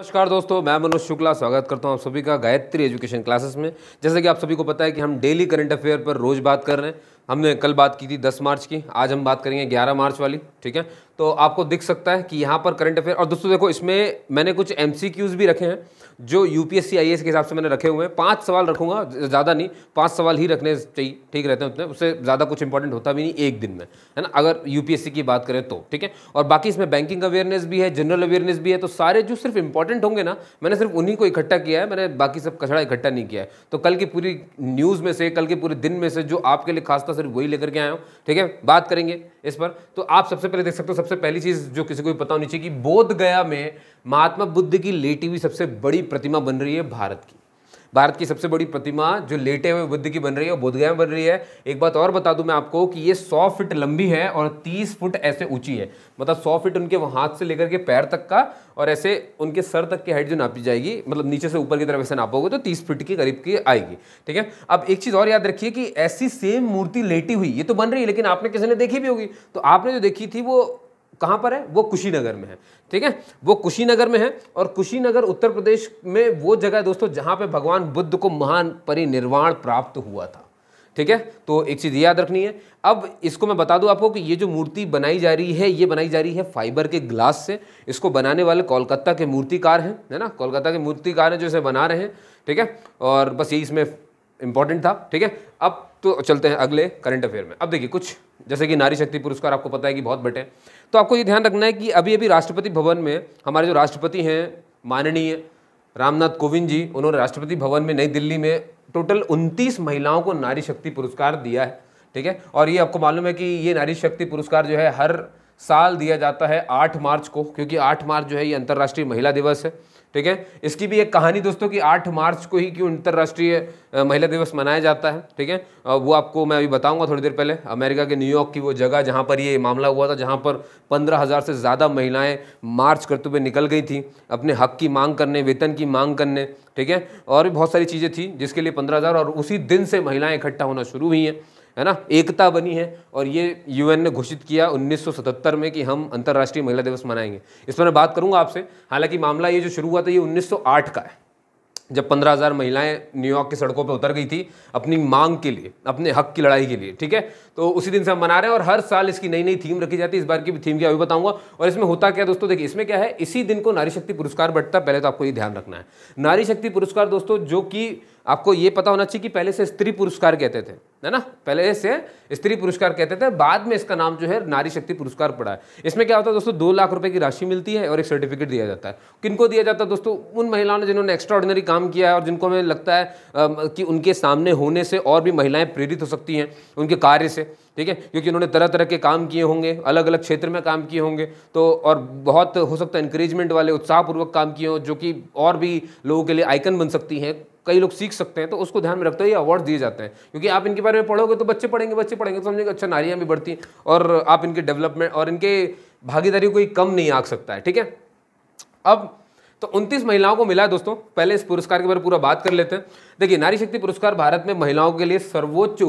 नमस्कार दोस्तों मैं मनोज शुक्ला स्वागत करता हूं आप सभी का गायत्री एजुकेशन क्लासेस में जैसे कि आप सभी को पता है कि हम डेली करंट अफेयर पर रोज़ बात कर रहे हैं हमने कल बात की थी 10 मार्च की आज हम बात करेंगे 11 मार्च वाली ठीक है तो आपको दिख सकता है कि यहाँ पर करंट अफेयर और दोस्तों देखो इसमें मैंने कुछ एम भी रखे हैं जो यू पी एस के हिसाब से मैंने रखे हुए हैं पाँच सवाल रखूँगा ज़्यादा नहीं पाँच सवाल ही रखने चाहिए ठीक रहते हैं उतने उससे ज़्यादा कुछ इंपॉर्टेंट होता भी नहीं एक दिन में है ना अगर यू की बात करें तो ठीक है और बाकी इसमें बैंकिंग अवेयरनेस भी है जनरल अवेयरनेस भी है तो सारे जो सिर्फ इंपॉर्टेंट होंगे ना मैंने सिर्फ उन्हीं को इकट्ठा किया है मैंने बाकी सब कचड़ा इकट्ठा नहीं किया है तो कल की पूरी न्यूज़ में से कल के पूरे दिन में से जो आपके लिए खासतौर सिर्फ वही लेकर के आया हूँ ठीक है बात करेंगे इस पर तो आप सबसे पहले देख सकते हो सबसे पहली चीज़ जो किसी को भी पता होनी चाहिए कि बोध गया में महात्मा बुद्ध की लेटी हुई सबसे बड़ी प्रतिमा बन रही है भारत की भारत की सबसे बड़ी प्रतिमा जो लेटे हुए बुद्ध की बन रही है और बोधगया में बन रही है एक बात और बता दूं मैं आपको कि ये सौ फिट लंबी है और तीस फुट ऐसे ऊंची है मतलब सौ फिट उनके हाथ से लेकर के पैर तक का और ऐसे उनके सर तक की हाइट जो नापी जाएगी मतलब नीचे से ऊपर की तरफ ऐसे नापोगे तो तीस फिट के करीब की आएगी ठीक है अब एक चीज़ और याद रखिए कि ऐसी सेम मूर्ति लेटी हुई ये तो बन रही है लेकिन आपने किसी ने देखी भी होगी तो आपने जो देखी थी वो कहाँ पर है वो कुशीनगर में है ठीक है वो कुशीनगर में है और कुशीनगर उत्तर प्रदेश में वो जगह है दोस्तों जहाँ पे भगवान बुद्ध को महान परिनिर्वाण प्राप्त हुआ था ठीक है तो एक चीज़ याद रखनी है अब इसको मैं बता दूँ आपको कि ये जो मूर्ति बनाई जा रही है ये बनाई जा रही है फाइबर के ग्लास से इसको बनाने वाले कोलकाता के मूर्तिकार हैं है ना कोलकाता के मूर्तिकार हैं जो इसे बना रहे हैं ठीक है और बस यही इसमें इंपॉर्टेंट था ठीक है अब तो चलते हैं अगले करंट अफेयर में अब देखिए कुछ जैसे कि नारी शक्ति पुरस्कार आपको पता है कि बहुत बटे तो आपको ये ध्यान रखना है कि अभी अभी राष्ट्रपति भवन में हमारे जो राष्ट्रपति हैं माननीय रामनाथ कोविंद जी उन्होंने राष्ट्रपति भवन में नई दिल्ली में टोटल उनतीस महिलाओं को नारी शक्ति पुरस्कार दिया है ठीक है और ये आपको मालूम है कि ये नारी शक्ति पुरस्कार जो है हर साल दिया जाता है आठ मार्च को क्योंकि आठ मार्च जो है ये अंतर्राष्ट्रीय महिला दिवस है ठीक है इसकी भी एक कहानी दोस्तों कि 8 मार्च को ही क्यों अंतर्राष्ट्रीय महिला दिवस मनाया जाता है ठीक है वो आपको मैं अभी बताऊंगा थोड़ी देर पहले अमेरिका के न्यूयॉर्क की वो जगह जहाँ पर ये मामला हुआ था जहाँ पर पंद्रह हज़ार से ज़्यादा महिलाएं मार्च करते हुए निकल गई थी अपने हक की मांग करने वेतन की मांग करने ठीक है और भी बहुत सारी चीज़ें थी जिसके लिए पंद्रह और उसी दिन से महिलाएँ इकट्ठा होना शुरू हुई हैं है ना एकता बनी है और ये यूएन ने घोषित किया 1977 में कि हम अंतर्राष्ट्रीय महिला दिवस मनाएंगे इस पर मैं बात करूंगा आपसे हालांकि मामला ये जो शुरू हुआ था ये 1908 का है जब 15,000 महिलाएं न्यूयॉर्क की सड़कों पर उतर गई थी अपनी मांग के लिए अपने हक की लड़ाई के लिए ठीक है तो उसी दिन से हम मना रहे हैं और हर साल इसकी नई नई थीम रखी जाती है इस बार की भी थीम क्या अभी बताऊंगा और इसमें होता क्या दोस्तों देखिए इसमें क्या है इसी दिन को नारी शक्ति पुरस्कार बढ़ता पहले तो आपको ये ध्यान रखना है नारी शक्ति पुरस्कार दोस्तों जो कि आपको ये पता होना चाहिए कि पहले से स्त्री पुरस्कार कहते थे है ना पहले से स्त्री पुरस्कार कहते थे बाद में इसका नाम जो है नारी शक्ति पुरस्कार पड़ा है इसमें क्या होता है दोस्तों दो लाख रुपए की राशि मिलती है और एक सर्टिफिकेट दिया जाता है किनको दिया जाता है दोस्तों उन महिलाओं ने जिन्होंने एक्स्ट्रा काम किया है और जिनको हमें लगता है कि उनके सामने होने से और भी महिलाएं प्रेरित हो सकती हैं उनके कार्य से ठीक है क्योंकि उन्होंने तरह तरह के काम किए होंगे अलग अलग क्षेत्र में काम किए होंगे तो और बहुत हो सकता है इंकरेजमेंट वाले उत्साहपूर्वक काम किए हों जो कि और भी लोगों के लिए आइकन बन सकती हैं कई लोग सीख सकते हैं तो उसको ध्यान में रखते हुए ये अवार्ड दिए जाते हैं क्योंकि आप इनके बारे में पढ़ोगे तो बच्चे पढ़ेंगे बच्चे पढ़ेंगे तो समझेंगे अच्छा नारियाँ भी बढ़ती और आप इनके डेवलपमेंट और इनके भागीदारी कोई कम नहीं आ सकता है ठीक है अब तो 29 महिलाओं को मिला है दोस्तों पहले इस पुरस्कार के बारे में पूरा बात कर लेते हैं देखिए नारी शक्ति पुरस्कार भारत में महिलाओं के लिए सर्वोच्च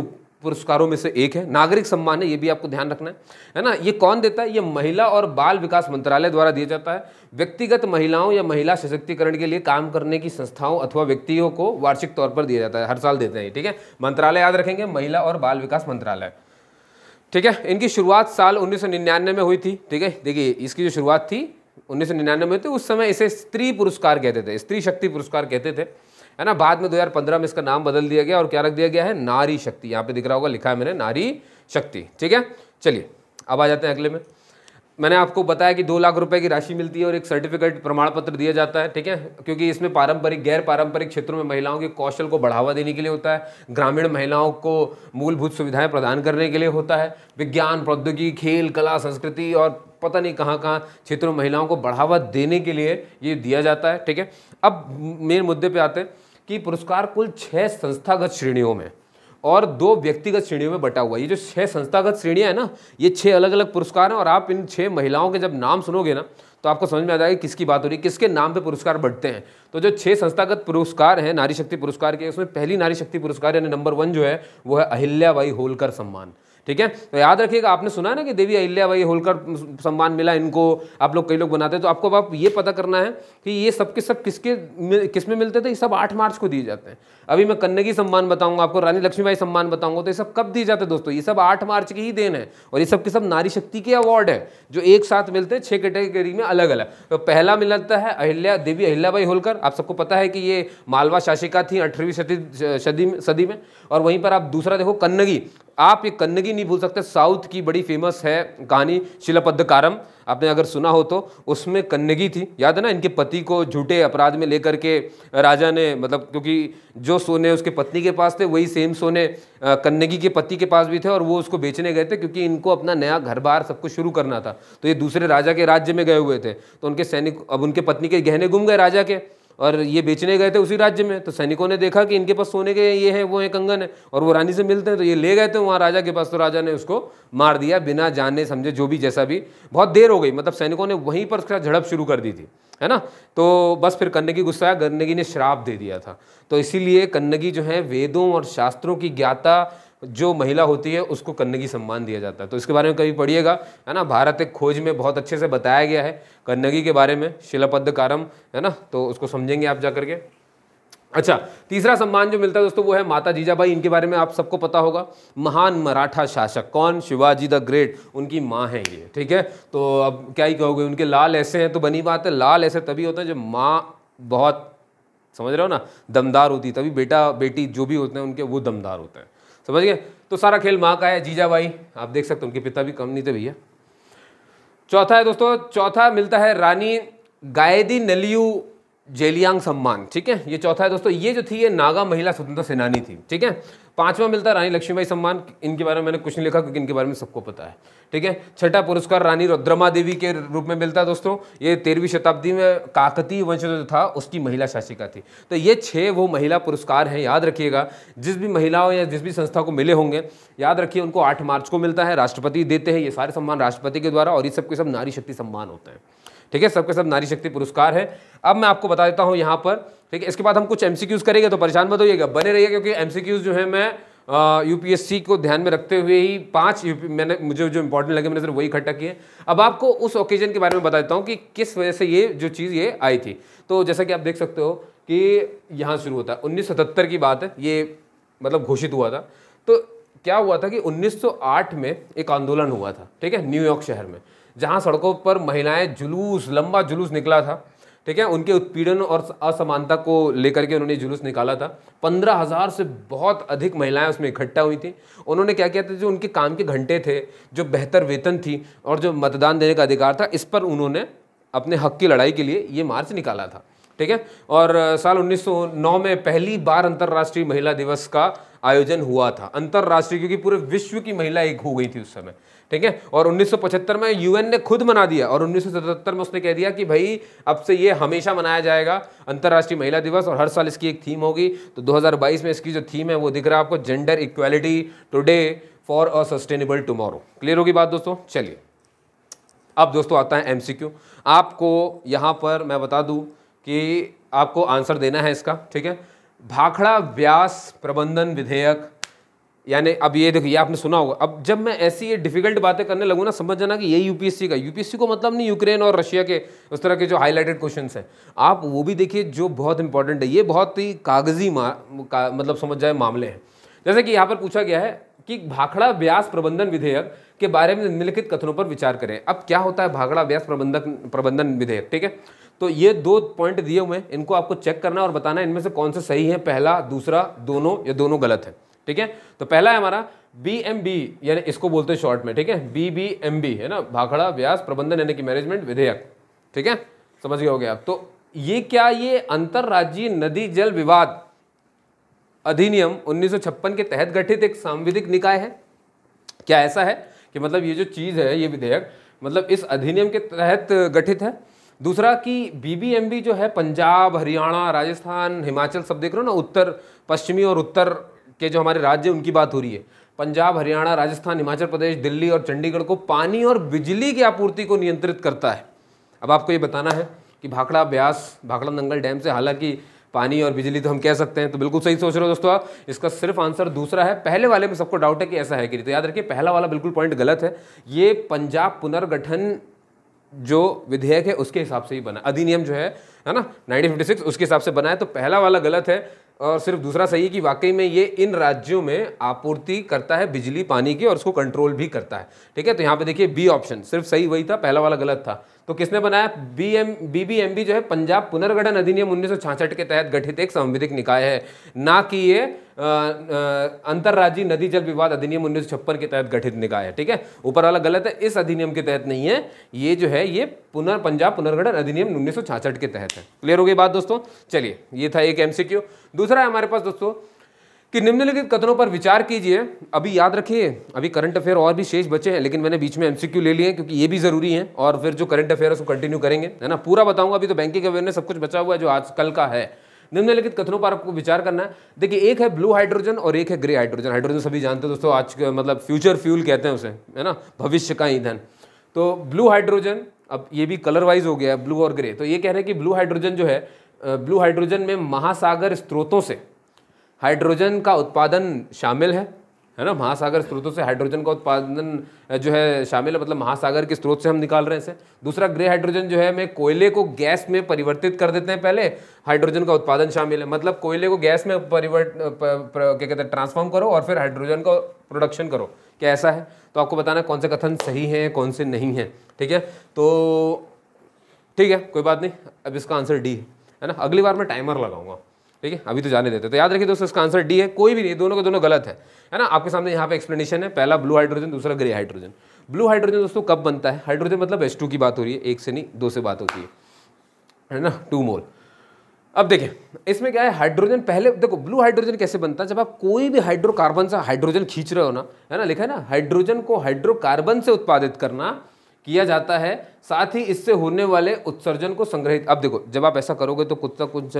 पुरस्कारों में से एक है नागरिक सम्मान है ये भी आपको ध्यान रखना है है ना ये कौन देता है ये महिला और बाल विकास मंत्रालय द्वारा दिया जाता है व्यक्तिगत महिलाओं या महिला सशक्तिकरण के लिए काम करने की संस्थाओं अथवा व्यक्तियों को वार्षिक तौर पर दिया जाता है हर साल देते हैं ठीक है मंत्रालय याद रखेंगे महिला और बाल विकास मंत्रालय ठीक है इनकी शुरुआत साल उन्नीस में हुई थी ठीक है देखिए इसकी जो शुरुआत थी उन्नीस में थी उस समय इसे स्त्री पुरस्कार कहते थे स्त्री शक्ति पुरस्कार कहते थे है ना बाद में 2015 में इसका नाम बदल दिया गया और क्या रख दिया गया है नारी शक्ति यहाँ पे दिख रहा होगा लिखा है मैंने नारी शक्ति ठीक है चलिए अब आ जाते हैं अगले में मैंने आपको बताया कि दो लाख रुपए की राशि मिलती है और एक सर्टिफिकेट प्रमाण पत्र दिया जाता है ठीक है क्योंकि इसमें पारंपरिक गैर पारंपरिक क्षेत्रों में महिलाओं के कौशल को बढ़ावा देने के लिए होता है ग्रामीण महिलाओं को मूलभूत सुविधाएं प्रदान करने के लिए होता है विज्ञान प्रौद्योगिकी खेल कला संस्कृति और पता नहीं कहाँ कहाँ क्षेत्रों में महिलाओं को बढ़ावा देने के लिए ये दिया जाता है ठीक है अब मेन मुद्दे पर आते हैं कि पुरस्कार कुल छः संस्थागत श्रेणियों में और दो व्यक्तिगत श्रेणियों में बटा हुआ ये जो छः संस्थागत श्रेणियाँ हैं ना ये छः अलग अलग पुरस्कार हैं और आप इन छः महिलाओं के जब नाम सुनोगे ना तो आपको समझ में आ जाएगा कि किसकी बात हो रही है किसके नाम पे पुरस्कार बढ़ते हैं तो जो छः संस्थागत पुरस्कार हैं नारी शक्ति पुरस्कार के उसमें पहली नारी शक्ति पुरस्कार यानी नंबर वन जो है वो है अहिल्याबाई होलकर सम्मान ठीक है तो याद रखिएगा आपने सुना ना कि देवी अहिल्या भाई होलकर सम्मान मिला इनको आप लोग कई लोग बनाते हैं तो आपको आप ये पता करना है कि ये सब के सब किसके किस में मिलते थे ये सब आठ मार्च को दिए जाते हैं अभी मैं कन्नगी सम्मान बताऊंगा आपको रानी लक्ष्मीबाई सम्मान बताऊंगा तो ये सब कब दिए जाते हैं दोस्तों ये सब आठ मार्च के ही देन है और ये सब के सब नारी शक्ति के अवार्ड है जो एक साथ मिलते हैं छः कैटेगरी में अलग अलग तो पहला मिलता है अहिल्या देवी अहिल्याबाई होलकर आप सबको पता है कि ये मालवा शासिका थी अठारहवीं सदी सदी में और वहीं पर आप दूसरा देखो कन्नगी आप ये कन्नगी नहीं भूल सकते साउथ की बड़ी फेमस है कहानी शिलापद्मकारम आपने अगर सुना हो तो उसमें कन्नगी थी याद है ना इनके पति को झूठे अपराध में लेकर के राजा ने मतलब क्योंकि जो सोने उसके पत्नी के पास थे वही सेम सोने कन्नगी के पति के पास भी थे और वो उसको बेचने गए थे क्योंकि इनको अपना नया घर बार सब कुछ शुरू करना था तो ये दूसरे राजा के राज्य में गए हुए थे तो उनके सैनिक अब उनके पत्नी के गहने गुम गए राजा के और ये बेचने गए थे उसी राज्य में तो सैनिकों ने देखा कि इनके पास सोने के ये हैं वो हैं कंगन है और वो रानी से मिलते हैं तो ये ले गए थे वहाँ राजा के पास तो राजा ने उसको मार दिया बिना जाने समझे जो भी जैसा भी बहुत देर हो गई मतलब सैनिकों ने वहीं पर उसका झड़प शुरू कर दी थी है ना तो बस फिर कन्नगी गुस्सा आया कन्नगी ने श्राप दे दिया था तो इसीलिए कन्नगी जो है वेदों और शास्त्रों की ज्ञाता जो महिला होती है उसको कन्नगी सम्मान दिया जाता है तो इसके बारे में कभी पढ़िएगा है ना भारत एक खोज में बहुत अच्छे से बताया गया है कन्नगी के बारे में शिलापद्ध कारम है ना तो उसको समझेंगे आप जा करके अच्छा तीसरा सम्मान जो मिलता है दोस्तों वो है माता जीजाबाई इनके बारे में आप सबको पता होगा महान मराठा शासक कौन शिवाजी द ग्रेट उनकी माँ है ये ठीक है तो अब क्या ही कहोगे उनके लाल ऐसे हैं तो बनी बात है लाल ऐसे तभी होते हैं जब माँ बहुत समझ रहे हो ना दमदार होती तभी बेटा बेटी जो भी होते हैं उनके वो दमदार होते हैं समझ गए तो सारा खेल माँ का है जीजाबाई आप देख सकते हो उनके पिता भी कम नहीं थे भैया चौथा है दोस्तों चौथा मिलता है रानी गायदी नलियू जेलियांग सम्मान ठीक है ये चौथा है दोस्तों ये जो थी ये नागा महिला स्वतंत्र सेनानी थी ठीक है पांचवा मिलता रानी लक्ष्मीबाई सम्मान इनके बारे में मैंने कुछ नहीं लिखा क्योंकि इनके बारे में सबको पता है ठीक है छठा पुरस्कार रानी रुद्रमा देवी के रूप में मिलता है दोस्तों ये तेरहवीं शताब्दी में काकतीय वंश जो था उसकी महिला शासिका थी तो ये छः वो महिला पुरस्कार हैं याद रखिएगा जिस भी महिलाओं या जिस भी संस्था को मिले होंगे याद रखिए उनको आठ मार्च को मिलता है राष्ट्रपति देते हैं ये सारे सम्मान राष्ट्रपति के द्वारा और ये सब के सब नारी शक्ति सम्मान होते हैं ठीक है सबके सब नारी शक्ति पुरस्कार है अब मैं आपको बता देता हूँ यहाँ पर ठीक है इसके बाद हम कुछ एम करेंगे तो परेशान मत होइएगा बने रहिएगा क्योंकि एम जो है मैं यूपीएससी को ध्यान में रखते हुए ही पांच मैंने मुझे जो इंपॉर्टेंट लगे मैंने सिर्फ वही इकट्ठा किए अब आपको उस ओकेजन के बारे में बता देता हूँ कि किस वजह से ये जो चीज़ ये आई थी तो जैसा कि आप देख सकते हो कि यहाँ शुरू होता है उन्नीस की बात है ये मतलब घोषित हुआ था तो क्या हुआ था कि 1908 में एक आंदोलन हुआ था ठीक है न्यूयॉर्क शहर में जहाँ सड़कों पर महिलाएं जुलूस लंबा जुलूस निकला था ठीक है उनके उत्पीड़न और असमानता को लेकर के उन्होंने जुलूस निकाला था पंद्रह हज़ार से बहुत अधिक महिलाएं उसमें इकट्ठा हुई थी उन्होंने क्या किया था जो उनके काम के घंटे थे जो बेहतर वेतन थी और जो मतदान देने का अधिकार था इस पर उन्होंने अपने हक की लड़ाई के लिए ये मार्च निकाला था ठीक है और साल 1909 में पहली बार अंतर्राष्ट्रीय महिला दिवस का आयोजन हुआ था अंतर्राष्ट्रीय क्योंकि पूरे विश्व की महिला एक हो गई थी उस समय ठीक है और 1975 में यूएन ने खुद मना दिया और 1977 में उसने कह दिया कि भाई अब से ये हमेशा मनाया जाएगा अंतर्राष्ट्रीय महिला दिवस और हर साल इसकी एक थीम होगी तो 2022 में इसकी जो थीम है वो दिख रहा है आपको gender equality today for a sustainable tomorrow clear होगी बात दोस्तों चलिए अब दोस्तों आता है एम आपको यहाँ पर मैं बता दूँ कि आपको आंसर देना है इसका ठीक है भाखड़ा व्यास प्रबंधन विधेयक यानी अब ये देखो ये आपने सुना होगा अब जब मैं ऐसी ये डिफिकल्ट बातें करने लगूँ ना समझ जाना कि ये यूपीएससी का यूपीएससी को मतलब नहीं यूक्रेन और रशिया के उस तरह के जो हाईलाइटेड क्वेश्चन हैं आप वो भी देखिए जो बहुत इंपॉर्टेंट है ये बहुत ही कागजी का, मतलब समझ जाए मामले हैं जैसे कि यहाँ पर पूछा गया है कि भाखड़ा ब्यास प्रबंधन विधेयक के बारे में निम्नलिखित कथनों पर विचार करें अब क्या होता है भाखड़ा ब्यास प्रबंधक प्रबंधन विधेयक ठीक है तो ये दो पॉइंट दिए हुए हैं इनको आपको चेक करना और बताना इनमें से कौन सा सही है पहला दूसरा दोनों या दोनों गलत है ठीक है तो पहला है हमारा बी यानी इसको बोलते हैं शॉर्ट में ठीक है बी है ना भाखड़ा व्यास प्रबंधन यानी कि मैनेजमेंट विधेयक ठीक है समझ गए हो गया आप तो ये क्या ये अंतर्राज्यीय नदी जल विवाद अधिनियम 1956 के तहत गठित एक सांविधिक निकाय है क्या ऐसा है कि मतलब ये जो चीज़ है ये विधेयक मतलब इस अधिनियम के तहत गठित है दूसरा कि बीबीएमबी जो है पंजाब हरियाणा राजस्थान हिमाचल सब देख रहे हो ना उत्तर पश्चिमी और उत्तर के जो हमारे राज्य उनकी बात हो रही है पंजाब हरियाणा राजस्थान हिमाचल प्रदेश दिल्ली और चंडीगढ़ को पानी और बिजली की आपूर्ति को नियंत्रित करता है अब आपको ये बताना है कि भाखड़ा ब्यास भाखड़ा नंगल डैम से हालांकि पानी और बिजली तो हम कह सकते हैं तो बिल्कुल सही सोच रहे हो दोस्तों इसका सिर्फ आंसर दूसरा है पहले वाले में सबको डाउट है कि ऐसा है कि नहीं तो याद रखिए पहला वाला बिल्कुल पॉइंट गलत है ये पंजाब पुनर्गठन जो विधेयक है उसके हिसाब से ही बना अधिनियम जो है है ना 1956 उसके हिसाब से बना है तो पहला वाला गलत है और सिर्फ दूसरा सही है कि वाकई में ये इन राज्यों में आपूर्ति करता है बिजली पानी की और उसको कंट्रोल भी करता है ठीक है तो यहाँ पे देखिए बी ऑप्शन सिर्फ सही वही था पहला वाला गलत था तो किसने बनाया B M B B M B जो है पंजाब पुनर्गठन अधिनियम उन्नीस के तहत गठित एक संविधिक निकाय है ना कि ये अंतर्राज्यीय नदी जल विवाद अधिनियम उन्नीस के तहत गठित निकाय है ठीक है ऊपर वाला गलत है इस अधिनियम के तहत नहीं है ये जो है ये पुनर् पंजाब पुनर्गठन अधिनियम उन्नीस के तहत है क्लियर हो गई बात दोस्तों चलिए ये था एक एमसीक्यू दूसरा है हमारे पास दोस्तों कि निम्नलिखित कथनों पर विचार कीजिए अभी याद रखिए अभी करंट अफेयर और भी शेष बचे हैं लेकिन मैंने बीच में एमसीक्यू ले लिए क्योंकि ये भी जरूरी है और फिर जो करंट अफेयर है उसको कंटिन्यू करेंगे है ना पूरा बताऊंगा अभी तो बैंकिंग अवेयरनेस सब कुछ बचा हुआ है जो आज कल का है निम्नलिखित कथनों पर आपको विचार करना है देखिए एक है ब्लू हाइड्रोजन और एक है ग्रे हाइड्रोजन हाइड्रोजन सभी जानते हैं दोस्तों आज मतलब फ्यूचर फ्यूल कहते हैं उसे है ना भविष्य का ईंधन तो ब्लू हाइड्रोजन अब ये भी कलर वाइज हो गया है ब्लू और ग्रे तो ये कह रहे हैं कि ब्लू हाइड्रोजन जो है ब्लू हाइड्रोजन में महासागर स्रोतों से हाइड्रोजन का उत्पादन शामिल है है ना महासागर स्रोतों से हाइड्रोजन का उत्पादन जो है शामिल है मतलब महासागर के स्रोत से हम निकाल रहे हैं इसे दूसरा ग्रे हाइड्रोजन जो है हमें कोयले को गैस में परिवर्तित कर देते हैं पहले हाइड्रोजन का उत्पादन शामिल है मतलब कोयले को गैस में परिवर्त क्या कहते हैं ट्रांसफॉर्म करो और फिर हाइड्रोजन का प्रोडक्शन करो क्या ऐसा है तो आपको बताना कौन से कथन सही हैं कौन से नहीं हैं ठीक है तो ठीक है कोई बात नहीं अब इसका आंसर डी है है ना अगली बार मैं टाइमर लगाऊंगा ठीक है अभी तो जाने देते तो याद रखिए दोस्तों इसका आंसर डी है कोई भी नहीं दोनों के दोनों गलत है है ना आपके सामने यहाँ पे एक्सप्लेनेशन है पहला ब्लू हाइड्रोजन दूसरा ग्रे हाइड्रोजन ब्लू हाइड्रोजन दोस्तों कब बनता है हाइड्रोजन मतलब एस की बात हो रही है एक से नहीं दो से बात होती है है ना टू मोल अब देखें इसमें क्या है हाइड्रोजन पहले देखो ब्लू हाइड्रोजन कैसे बनता है जब आप कोई भी हाइड्रोकार्बन से हाइड्रोजन खींच रहे हो ना है ना लिखा है ना हाइड्रोजन को हाइड्रोकार्बन से उत्पादित करना किया जाता है साथ ही इससे होने वाले उत्सर्जन को संग्रहित अब देखो जब आप ऐसा करोगे तो कुछ ना कुछ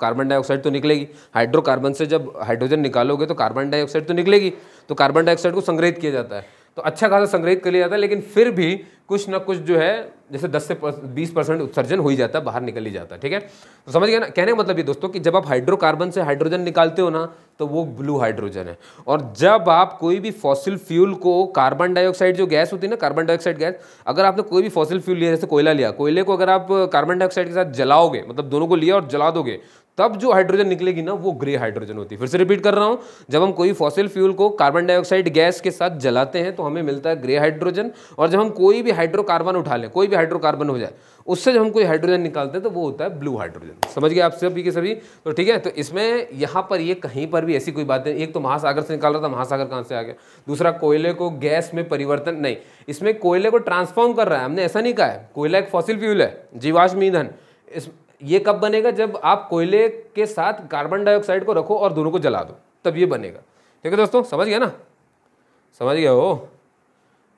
कार्बन डाइऑक्साइड तो निकलेगी हाइड्रोकार्बन से जब हाइड्रोजन निकालोगे तो कार्बन डाइऑक्साइड तो निकलेगी तो कार्बन डाइऑक्साइड को संग्रहित किया जाता है तो अच्छा खासा संग्रहित कर लिया जाता है लेकिन फिर भी कुछ ना कुछ जो है जैसे 10 से 20 परसेंट उत्सर्जन हो ही जाता है बाहर निकल ही जाता है ठीक है तो समझ गए ना कहने का मतलब ये दोस्तों कि जब आप हाइड्रोकार्बन से हाइड्रोजन निकालते हो ना तो वो ब्लू हाइड्रोजन है और जब आप कोई भी फॉसिल फ्यूल को कार्बन डाइऑक्साइड जो गैस होती है ना कार्बन डाइऑक्साइड गैस अगर आपने कोई भी फॉसिल फ्यूल लिया जैसे कोयला लिया कोयले को अगर आप कार्बन डाइऑक्साइड के साथ जलाओगे मतलब दोनों को लिया और जला दोगे तब जो हाइड्रोजन निकलेगी ना वो ग्रे हाइड्रोजन होती है फिर से रिपीट कर रहा हूँ जब हम कोई फॉसिल फ्यूल को कार्बन डाइऑक्साइड गैस के साथ जलाते हैं तो हमें मिलता है ग्रे हाइड्रोजन और जब हम कोई भी हाइड्रोकार्बन उठा लें कोई भी हाइड्रोकार्बन हो जाए उससे जब हम कोई हाइड्रोजन निकालते हैं तो वो होता है ब्लू हाइड्रोजन समझ गए आप सभी के सभी तो ठीक है तो इसमें यहाँ पर ये कहीं पर भी ऐसी कोई बात नहीं एक तो महासागर से निकाल रहा था महासागर कहाँ से आ गया दूसरा कोयले को गैस में परिवर्तन नहीं इसमें कोयले को ट्रांसफॉर्म कर रहा है हमने ऐसा नहीं कहा है कोयला एक फॉसिल फ्यूल है जीवाश्म ईंधन इस ये कब बनेगा जब आप कोयले के साथ कार्बन डाइऑक्साइड को रखो और दोनों को जला दो तब ये बनेगा ठीक है दोस्तों समझ गया ना समझ गया हो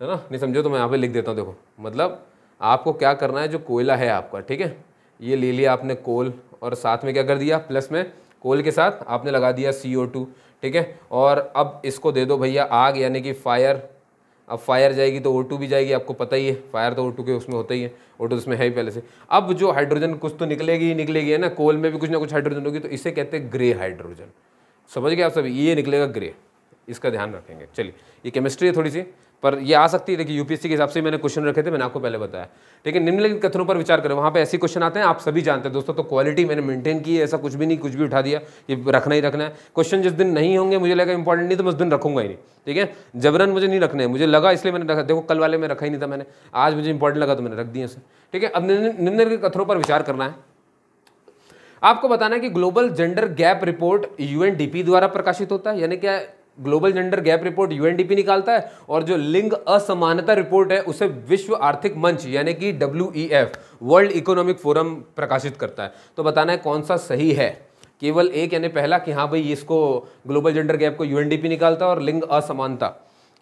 है ना नहीं समझो तो मैं यहाँ पे लिख देता हूँ देखो मतलब आपको क्या करना है जो कोयला है आपका ठीक है ये ले लिया आपने कोल और साथ में क्या कर दिया प्लस में कोल के साथ आपने लगा दिया सी ठीक है और अब इसको दे दो भैया आग यानी कि फायर अब फायर जाएगी तो ओ भी जाएगी आपको पता ही है फायर तो ओ के उसमें होता ही है ओ टू उसमें है ही पहले से अब जो हाइड्रोजन कुछ तो निकलेगी ही निकलेगी है ना कोल में भी कुछ ना कुछ हाइड्रोजन होगी तो इसे कहते हैं ग्रे हाइड्रोजन समझ गए आप सभी ये निकलेगा ग्रे इसका ध्यान रखेंगे चलिए ये केमिस्ट्री है थोड़ी सी पर ये आ सकती है देखिए यूपीएससी के हिसाब से मैंने क्वेश्चन रखे थे मैंने आपको पहले बताया लेकिन निम्नलिखित कथनों पर विचार करें वहाँ पे ऐसे क्वेश्चन आते हैं आप सभी जानते हैं दोस्तों तो क्वालिटी मैंने मेंटेन की है ऐसा कुछ भी नहीं कुछ भी उठा दिया ये रखना ही रखना है क्वेश्चन जिस दिन नहीं होंगे मुझे लगा इंपॉर्टेंट नहीं तो मैं उस दिन रखूंगा ही नहीं ठीक है जबरन मुझे नहीं रखने मुझे लगा इसलिए मैंने रखा देखो कल वाले में रखा ही नहीं था मैंने आज मुझे इंपॉर्टेंट लगा तो मैंने रख दिया उसे ठीक है अब निम्नलिखित कथनों पर विचार करना है आपको बताना है कि global gender gap report UNDP द्वारा प्रकाशित होता है यानी क्या global gender gap report UNDP निकालता है और जो लिंग असमानता रिपोर्ट है उसे विश्व आर्थिक मंच यानी कि डब्ल्यू वर्ल्ड इकोनॉमिक फोरम प्रकाशित करता है तो बताना है कौन सा सही है केवल एक यानी पहला कि हाँ भाई इसको ग्लोबल जेंडर गैप को यूएनडीपी निकालता है और लिंग असमानता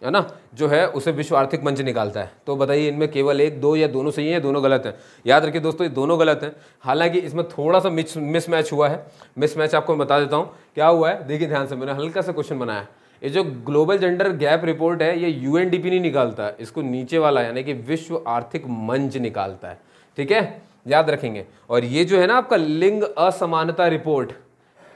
है ना जो है उसे विश्व आर्थिक मंच निकालता है तो बताइए इनमें केवल एक दो या दोनों सही हैं या दोनों गलत हैं याद रखिए दोस्तों ये दोनों गलत हैं हालांकि इसमें थोड़ा सा मिस मिसमैच हुआ है मिसमैच आपको मैं बता देता हूँ क्या हुआ है देखिए ध्यान से मैंने हल्का सा क्वेश्चन बनाया ये जो ग्लोबल जेंडर गैप रिपोर्ट है ये यूएनडीपी नहीं निकालता इसको नीचे वाला यानी कि विश्व आर्थिक मंच निकालता है ठीक है याद रखेंगे और ये जो है ना आपका लिंग असमानता रिपोर्ट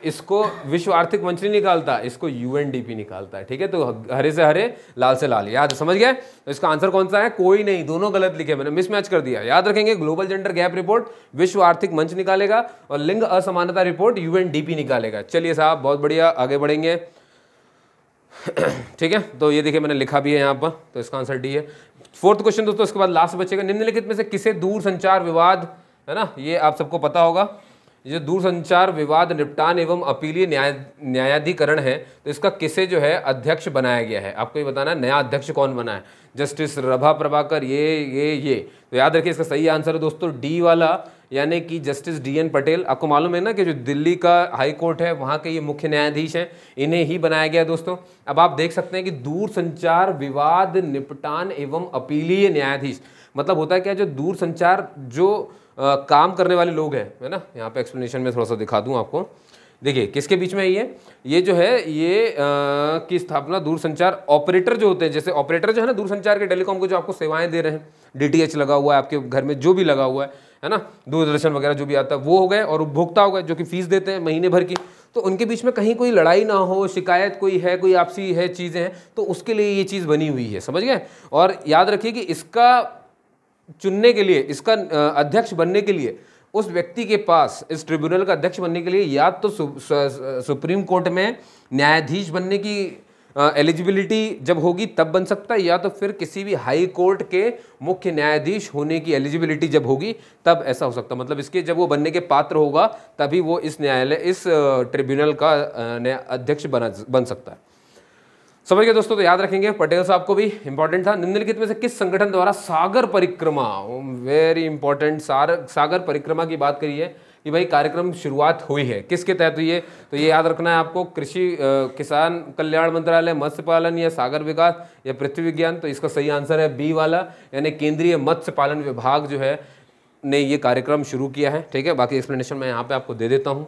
इसको विश्व आर्थिक मंच नहीं निकालता इसको यूएनडीपी निकालता है ठीक है तो हरे से हरे लाल से लाल याद समझ गए तो इसका आंसर कौन सा है कोई नहीं दोनों गलत लिखे मैंने मिसमैच कर दिया याद रखेंगे ग्लोबल जेंडर गैप रिपोर्ट विश्व आर्थिक मंच निकालेगा और लिंग असमानता रिपोर्ट यूएनडीपी निकालेगा चलिए साहब बहुत बढ़िया आगे बढ़ेंगे ठीक है तो ये देखिए मैंने लिखा भी है यहाँ पर तो इसका आंसर डी है फोर्थ क्वेश्चन दोस्तों इसके बाद लास्ट बचेगा निम्नलिखित में से किसे दूर संचार विवाद है ना ये आप सबको पता होगा ये दूरसंचार विवाद निपटान एवं अपीलीय न्याय न्यायाधिकरण है तो इसका किसे जो है अध्यक्ष बनाया गया है आपको ये बताना है नया अध्यक्ष कौन बना है जस्टिस रभा प्रभाकर ये ये ये तो याद रखिए इसका सही आंसर है दोस्तों डी वाला यानी कि जस्टिस डी एन पटेल आपको मालूम है ना कि जो दिल्ली का हाई कोर्ट है वहाँ के ये मुख्य न्यायाधीश हैं इन्हें ही बनाया गया दोस्तों अब आप देख सकते हैं कि दूरसंचार विवाद निपटान एवं अपीलीय न्यायाधीश मतलब होता है क्या जो दूरसंचार जो आ, काम करने वाले लोग हैं है ना यहाँ पे एक्सप्लेनेशन में थोड़ा सा दिखा दूँ आपको देखिए किसके बीच में है ये ये जो है ये आ, की स्थापना दूरसंचार ऑपरेटर जो होते हैं जैसे ऑपरेटर जो है ना दूरसंचार के टेलीकॉम को जो आपको सेवाएं दे रहे हैं डीटीएच लगा हुआ है आपके घर में जो भी लगा हुआ है है ना दूरदर्शन वगैरह जो भी आता है वो हो गए और उपभोक्ता हो गए जो कि फीस देते हैं महीने भर की तो उनके बीच में कहीं कोई लड़ाई ना हो शिकायत कोई है कोई आपसी है चीज़ें हैं तो उसके लिए ये चीज़ बनी हुई है समझ गए और याद रखिए कि इसका चुनने के लिए इसका अध्यक्ष बनने के लिए उस व्यक्ति के पास इस ट्रिब्यूनल का अध्यक्ष बनने के लिए या तो सु, सु, सु, सुप्रीम कोर्ट में न्यायाधीश बनने की एलिजिबिलिटी जब होगी तब बन सकता है या तो फिर किसी भी हाई कोर्ट के मुख्य न्यायाधीश होने की एलिजिबिलिटी जब होगी तब ऐसा हो सकता मतलब इसके जब वो बनने के पात्र होगा तभी वो इस न्यायालय इस ट्रिब्यूनल का अध्यक्ष बना बन सकता है समझ गए दोस्तों तो याद रखेंगे पटेल साहब को भी इंपॉर्टेंट था निम्नलिखित में से किस संगठन द्वारा सागर परिक्रमा वेरी इंपॉर्टेंट सागर परिक्रमा की बात करिए कि भाई कार्यक्रम शुरुआत हुई है किसके तहत हुई है तो ये याद रखना है आपको कृषि किसान कल्याण मंत्रालय मत्स्य पालन या सागर विकास या पृथ्वी विज्ञान तो इसका सही आंसर है बी वाला यानी केंद्रीय मत्स्य पालन विभाग जो है ने ये कार्यक्रम शुरू किया है ठीक है बाकी एक्सप्लेनेशन मैं यहाँ पे आपको दे देता हूँ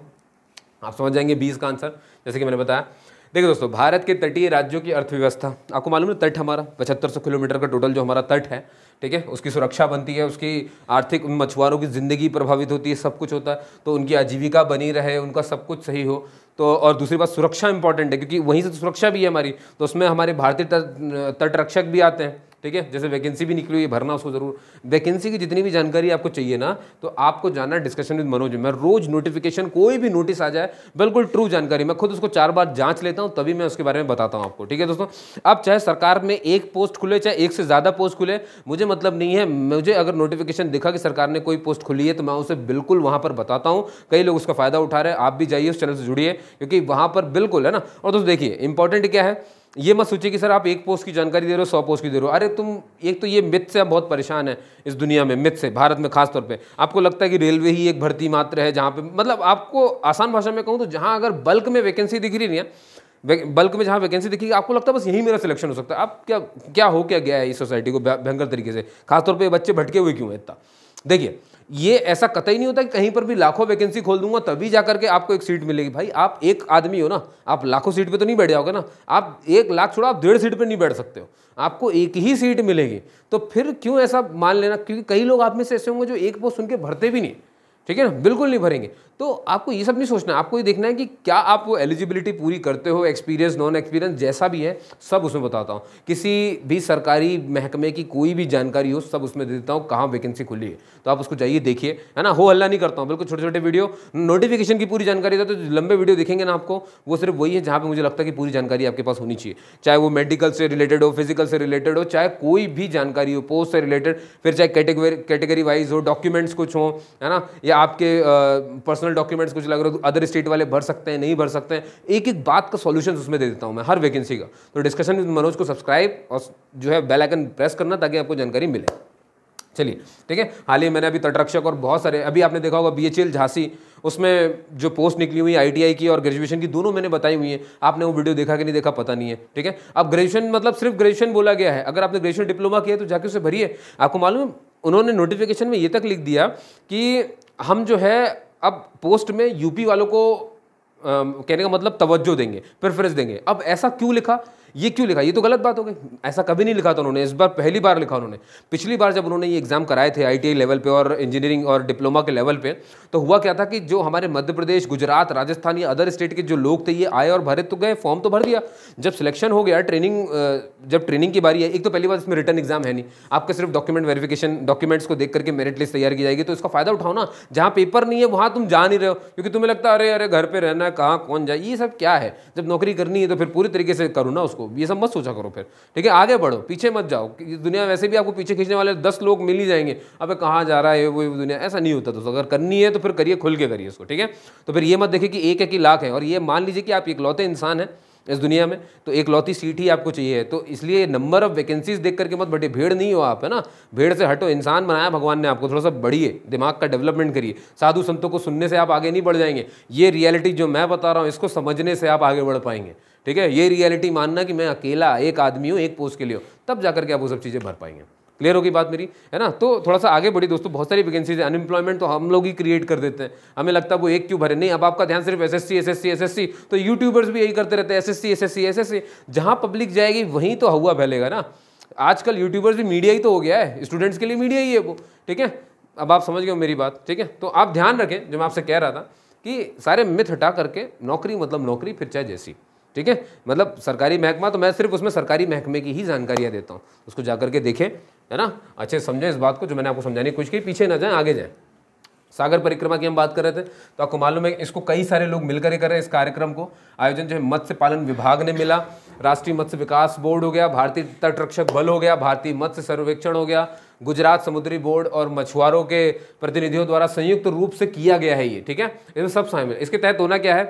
आप समझ जाएंगे बीस का आंसर जैसे कि मैंने बताया देखिए दोस्तों भारत के तटीय राज्यों की अर्थव्यवस्था आपको मालूम है तट हमारा पचहत्तर सौ किलोमीटर का टोटल जो हमारा तट है ठीक है उसकी सुरक्षा बनती है उसकी आर्थिक मछुआरों की ज़िंदगी प्रभावित होती है सब कुछ होता है तो उनकी आजीविका बनी रहे उनका सब कुछ सही हो तो और दूसरी बात सुरक्षा इंपॉर्टेंट है क्योंकि वहीं से तो सुरक्षा भी है हमारी तो उसमें हमारे भारतीय तट रक्षक भी आते हैं ठीक है जैसे वैकेंसी भी निकली हुई भरना उसको जरूर वैकेंसी की जितनी भी जानकारी आपको चाहिए ना तो आपको जाना डिस्कशन विद मनोज मैं रोज नोटिफिकेशन कोई भी नोटिस आ जाए बिल्कुल ट्रू जानकारी मैं खुद उसको चार बार जांच लेता हूं तभी मैं उसके बारे में बताता हूँ आपको ठीक है दोस्तों अब चाहे सरकार में एक पोस्ट खुले चाहे एक से ज़्यादा पोस्ट खुले मुझे मतलब नहीं है मुझे अगर नोटिफिकेशन दिखा कि सरकार ने कोई पोस्ट खुली है तो मैं उसे बिल्कुल वहां पर बताता हूँ कई लोग उसका फ़ायदा उठा रहे हैं आप भी जाइए उस चैनल से जुड़िए क्योंकि वहां पर बिल्कुल है ना और दोस्तों देखिए इंपॉर्टेंट क्या है ये मत सोचिए कि सर आप एक पोस्ट की जानकारी दे रहे हो सौ पोस्ट की दे रहे हो अरे तुम एक तो ये मिथ से आप बहुत परेशान है इस दुनिया में मिथ से भारत में खासतौर पे आपको लगता है कि रेलवे ही एक भर्ती मात्र है जहाँ पे मतलब आपको आसान भाषा में कहूँ तो जहाँ अगर बल्क में वैकेंसी दिख रही है बल्क में जहाँ वैकेंसी दिखी आपको लगता है बस यही मेरा सिलेक्शन हो सकता है आप क्या क्या हो क्या गया है इस सोसाइटी को भयंकर तरीके से खासतौर पर बच्चे भटके हुए क्यों हैं इतना देखिए ये ऐसा कतई नहीं होता कि कहीं पर भी लाखों वैकेंसी खोल दूंगा तभी जा करके आपको एक सीट मिलेगी भाई आप एक आदमी हो ना आप लाखों सीट पे तो नहीं बैठ जाओगे ना आप एक लाख छोड़ो आप डेढ़ सीट पे नहीं बैठ सकते हो आपको एक ही सीट मिलेगी तो फिर क्यों ऐसा मान लेना क्योंकि कई लोग आप में से ऐसे होंगे जो एक पोस्ट सुन के भरते भी नहीं ठीक है ना बिल्कुल नहीं भरेंगे तो आपको ये सब नहीं सोचना आपको ये देखना है कि क्या आप वो एलिजिबिलिटी पूरी करते हो एक्सपीरियंस नॉन एक्सपीरियंस जैसा भी है सब उसमें बताता हूँ किसी भी सरकारी महकमे की कोई भी जानकारी हो सब उसमें दे देता हूँ कहाँ वैकेंसी खुली है तो आप उसको जाइए देखिए है ना हो हल्ला नहीं करता हूँ बिल्कुल छोटे छोटे वीडियो नोटिफिकेशन की पूरी जानकारी देता तो लंबे वीडियो देखेंगे ना आपको वो सिर्फ वही है जहाँ पर मुझे लगता है कि पूरी जानकारी आपके पास होनी चाहिए चाहे वो मेडिकल से रिलेटेड हो फिजिकल से रिलेटेड हो चाहे कोई भी जानकारी हो पोस्ट से रिलेटेड फिर चाहे कैटेगरी कैटेगरी वाइज हो डॉक्यूमेंट्स कुछ हो है ना या आपके पर्सनल डॉक्यूमेंट्स कुछ लग रहे हो अदर स्टेट वाले भर सकते हैं नहीं भर सकते हैं एक एक बात का सोल्यूशन उसमें दे देता हूँ मैं हर वैकेंसी का तो डिस्कशन विद मनोज को सब्सक्राइब और जो है बेल आइकन प्रेस करना ताकि आपको जानकारी मिले चलिए ठीक है हाल ही मैंने अभी तटरक्षक और बहुत सारे अभी आपने देखा होगा बी झांसी उसमें जो पोस्ट निकली हुई आई की और ग्रेजुएशन की दोनों मैंने बताई हुई है आपने वो वीडियो देखा कि नहीं देखा पता नहीं है ठीक है अब ग्रेजुएशन मतलब सिर्फ ग्रेजुएशन बोला गया है अगर आपने ग्रेजुएशन डिप्लोमा किया तो जाके उसे भरिए आपको मालूम है उन्होंने नोटिफिकेशन में ये तक लिख दिया कि हम जो है अब पोस्ट में यूपी वालों को आ, कहने का मतलब तवज्जो देंगे प्रेफरेंस देंगे अब ऐसा क्यों लिखा ये क्यों लिखा ये तो गलत बात हो गई ऐसा कभी नहीं लिखा था उन्होंने इस बार पहली बार लिखा उन्होंने पिछली बार जब उन्होंने ये एग्ज़ाम कराए थे आई लेवल पे और इंजीनियरिंग और डिप्लोमा के लेवल पे तो हुआ क्या था कि जो हमारे मध्य प्रदेश गुजरात राजस्थान या अदर स्टेट के जो लोग थे ये आए और भरे तो गए फॉर्म तो भर दिया जब सिलेक्शन हो गया ट्रेनिंग जब ट्रेनिंग की बारी है एक तो पहली बार इसमें रिटर्न एग्जाम है नहीं आपका सिर्फ डॉक्यूमेंट वेरिफिकेशन डॉक्यूमेंट्स को देख करके मेरिट लिस्ट तैयार की जाएगी तो इसका फ़ायदा उठाओ ना जहाँ पेपर नहीं है वहाँ तुम जा नहीं रहे हो क्योंकि तुम्हें लगता है अरे अरे घर पर रहना है कहाँ कौन जाए ये सब क्या है जब नौकरी करनी है तो फिर पूरी तरीके से करूँ ना उसको ये सब मत सोचा करो फिर ठीक है आगे बढ़ो पीछे मत जाओ दुनिया वैसे भी आपको पीछे खींचने वाले दस लोग मिल ही जाएंगे अब कहाँ जा रहा है वो दुनिया ऐसा नहीं होता दोस्तों अगर करनी है तो फिर करिए खुल के करिए उसको ठीक है तो फिर ये मत देखिए कि एक एक ही लाख है और ये मान लीजिए कि आप इकलौते इंसान हैं इस दुनिया में तो एक लौती सीट ही आपको चाहिए तो इसलिए नंबर ऑफ वैकेंसीज देख करके मत बटे भीड़ नहीं हो आप है ना भीड़ से हटो इंसान बनाया भगवान ने आपको थोड़ा सा बढ़िए दिमाग का डेवलपमेंट करिए साधु संतों को सुनने से आप आगे नहीं बढ़ जाएंगे ये रियलिटी जो मैं बता रहा हूँ इसको समझने से आप आगे बढ़ पाएंगे ठीक है ये रियलिटी मानना कि मैं अकेला एक आदमी हूँ एक पोस्ट के लिए तब जाकर के आप वो सब चीज़ें भर पाएंगे क्लियर होगी बात मेरी है ना तो थोड़ा सा आगे बढ़ी दोस्तों बहुत सारी वैकेंसीज है अनएम्प्लॉयमेंट तो हम लोग ही क्रिएट कर देते हैं हमें लगता है वो एक क्यों भरे नहीं अब आपका ध्यान सिर्फ एसएससी एसएससी एसएससी तो यूट्यूबर्स भी यही करते रहते हैं एसएससी एसएससी एसएससी जहां पब्लिक जाएगी वहीं तो हुआ फैलेगा ना आजकल यूट्यूबर्स भी मीडिया ही तो हो गया है स्टूडेंट्स के लिए मीडिया ही है वो ठीक है अब आप समझ गए मेरी बात ठीक है तो आप ध्यान रखें जो मैं आपसे कह रहा था कि सारे मिथ हटा करके नौकरी मतलब नौकरी फिर चाहे जैसी ठीक है मतलब सरकारी महकमा तो मैं सिर्फ उसमें सरकारी महकमे की ही जानकारियाँ देता हूँ उसको जा के देखें है ना अच्छे समझें इस बात को जो मैंने आपको समझाने की कोशिश की पीछे ना जाएँ आगे जाएँ सागर परिक्रमा की हम बात कर रहे थे तो आपको मालूम है इसको कई सारे लोग मिलकर ही कर रहे हैं इस कार्यक्रम को आयोजन जो है मत्स्य पालन विभाग ने मिला राष्ट्रीय मत्स्य विकास बोर्ड हो गया भारतीय तटरक्षक बल हो गया भारतीय मत्स्य सर्वेक्षण हो गया गुजरात समुद्री बोर्ड और मछुआरों के प्रतिनिधियों द्वारा संयुक्त रूप से किया गया है ये ठीक है इसमें सब शामिल इसके तहत होना क्या है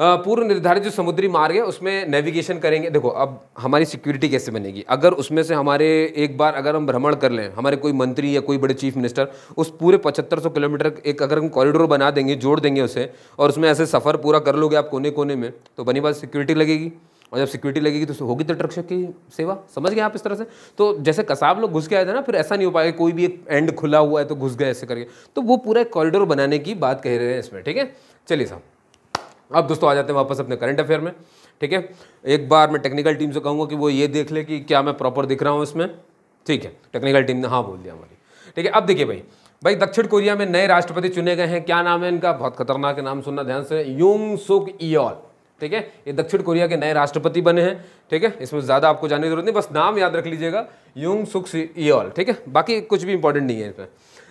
पूर्व निर्धारित जो समुद्री मार्ग है उसमें नेविगेशन करेंगे देखो अब हमारी सिक्योरिटी कैसे बनेगी अगर उसमें से हमारे एक बार अगर हम भ्रमण कर लें हमारे कोई मंत्री या कोई बड़े चीफ मिनिस्टर उस पूरे पचहत्तर सौ किलोमीटर एक अगर हम कॉरिडोर बना देंगे जोड़ देंगे उसे और उसमें ऐसे सफ़र पूरा कर लोगे आप कोने कोने में तो बनी बात सिक्योरिटी लगेगी और जब सिक्योरिटी लगेगी तो होगी तो ट्रक की सेवा समझ गए आप इस तरह से तो जैसे कसाब लोग घुस के आए थे ना फिर ऐसा नहीं हो पाएगा कोई भी एक एंड खुला हुआ है तो घुस गए ऐसे करके तो वो पूरा एक कॉरिडोर बनाने की बात कह रहे हैं इसमें ठीक है चलिए साहब अब दोस्तों आ जाते हैं वापस अपने करंट अफेयर में ठीक है एक बार मैं टेक्निकल टीम से कहूँगा कि वो ये देख ले कि क्या मैं प्रॉपर दिख रहा हूँ इसमें ठीक है टेक्निकल टीम ने हाँ बोल दिया हमारी ठीक है अब देखिए भाई भाई दक्षिण कोरिया में नए राष्ट्रपति चुने गए हैं क्या नाम है इनका बहुत खतरनाक नाम सुनना ध्यान से यूंग सुक इल ठीक है ये दक्षिण कोरिया के नए राष्ट्रपति बने हैं ठीक है इसमें ज़्यादा आपको जानने की जरूरत नहीं बस नाम याद रख लीजिएगा यूंग सुक इयल ठीक है बाकी कुछ भी इंपॉर्टेंट नहीं है इसमें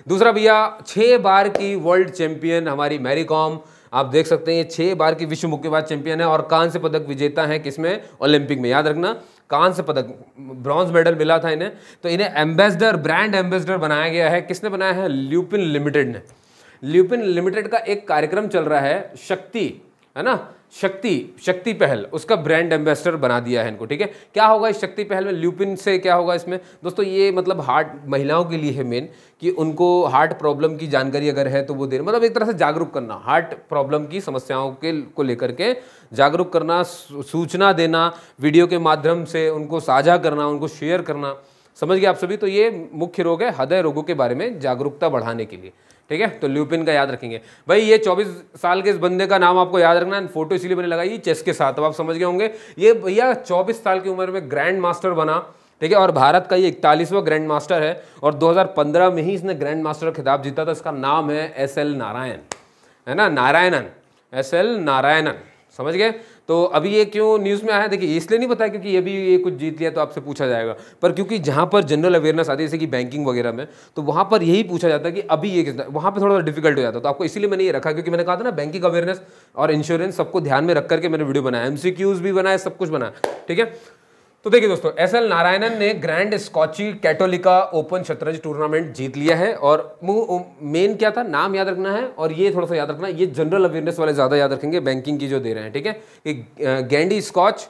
दूसरा भैया छः बार की वर्ल्ड चैंपियन हमारी मैरी कॉम आप देख सकते हैं ये छह बार की विश्व मुक्केबाज चैंपियन है और कांस्य पदक विजेता है किसमें ओलंपिक में याद रखना कांस्य पदक ब्रॉन्ज मेडल मिला था इन्हें तो इन्हें एम्बेसडर ब्रांड एम्बेसडर बनाया गया है किसने बनाया है ल्यूपिन लिमिटेड ने ल्यूपिन लिमिटेड का एक कार्यक्रम चल रहा है शक्ति है ना शक्ति शक्ति पहल उसका ब्रांड एम्बेसडर बना दिया है इनको ठीक है क्या होगा इस शक्ति पहल में ल्यूपिन से क्या होगा इसमें दोस्तों ये मतलब हार्ट महिलाओं के लिए है मेन कि उनको हार्ट प्रॉब्लम की जानकारी अगर है तो वो देना मतलब एक तरह से जागरूक करना हार्ट प्रॉब्लम की समस्याओं के को लेकर के जागरूक करना सूचना देना वीडियो के माध्यम से उनको साझा करना उनको शेयर करना समझ गए आप सभी तो ये मुख्य रोग है हृदय रोगों के बारे में जागरूकता बढ़ाने के लिए ठीक है तो ल्यूपिन का याद रखेंगे भाई ये 24 साल के इस बंदे का नाम आपको याद रखना फोटो इसलिए मैंने लगाई चेस के साथ अब आप समझ गए होंगे ये भैया 24 साल की उम्र में ग्रैंड मास्टर बना ठीक है और भारत का ये इकतालीसवां ग्रैंड मास्टर है और 2015 में ही इसने ग्रैंड मास्टर का खिताब जीता था इसका नाम है एस एल नारायण है ना नारायणन एस एल नारायणन समझ गए तो अभी ये क्यों न्यूज़ में आया देखिए इसलिए नहीं बताया क्योंकि ये भी ये कुछ जीत लिया तो आपसे पूछा जाएगा पर क्योंकि जहाँ पर जनरल अवेयरनेस आती है जैसे कि बैंकिंग वगैरह में तो वहाँ पर यही पूछा जाता है कि अभी ये कितना वहाँ पर थोड़ा सा डिफिकल्ट हो जाता तो आपको इसलिए मैंने ये रखा क्योंकि मैंने कहा था ना बैंकिंग अवेयरनेस और इंश्योरेंस सबको ध्यान में रख करके मैंने वीडियो बनाया एम भी बनाया सब कुछ बनाया ठीक है तो देखिए दोस्तों एस एल नारायणन ने ग्रैंड स्कॉची कैटोलिका ओपन शतरंज टूर्नामेंट जीत लिया है और मेन क्या था नाम याद रखना है और ये थोड़ा सा याद रखना ये जनरल अवेयरनेस वाले ज़्यादा याद रखेंगे बैंकिंग की जो दे रहे हैं ठीक है कि गैंडी स्कॉच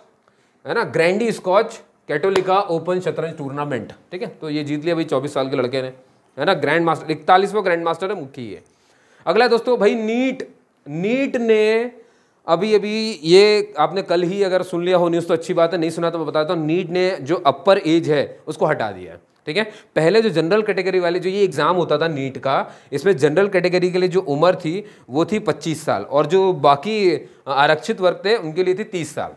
है ना ग्रैंडी स्कॉच कैटोलिका ओपन शतरंज टूर्नामेंट ठीक है तो ये जीत लिया भाई चौबीस साल के लड़के ने है ना ग्रैंड मास्टर इकतालीसवा ग्रैंड मास्टर है मुख्य है अगला दोस्तों भाई नीट नीट ने अभी अभी ये आपने कल ही अगर सुन लिया हो न्यूज़ तो अच्छी बात है नहीं सुना तो मैं बताता हूँ नीट ने जो अपर एज है उसको हटा दिया है ठीक है पहले जो जनरल कैटेगरी वाले जो ये एग्ज़ाम होता था नीट का इसमें जनरल कैटेगरी के लिए जो उम्र थी वो थी 25 साल और जो बाकी आरक्षित वर्ग थे उनके लिए थी 30 साल